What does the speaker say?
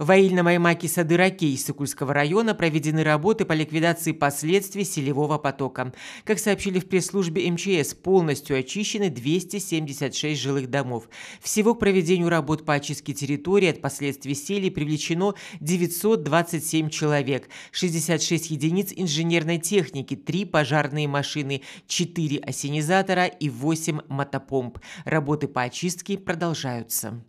В Аильно-Маймаке сады Ракей Сыкульского района проведены работы по ликвидации последствий селевого потока. Как сообщили в пресс-службе МЧС, полностью очищены 276 жилых домов. Всего к проведению работ по очистке территории от последствий селей привлечено 927 человек, 66 единиц инженерной техники, 3 пожарные машины, 4 осенизатора и 8 мотопомп. Работы по очистке продолжаются.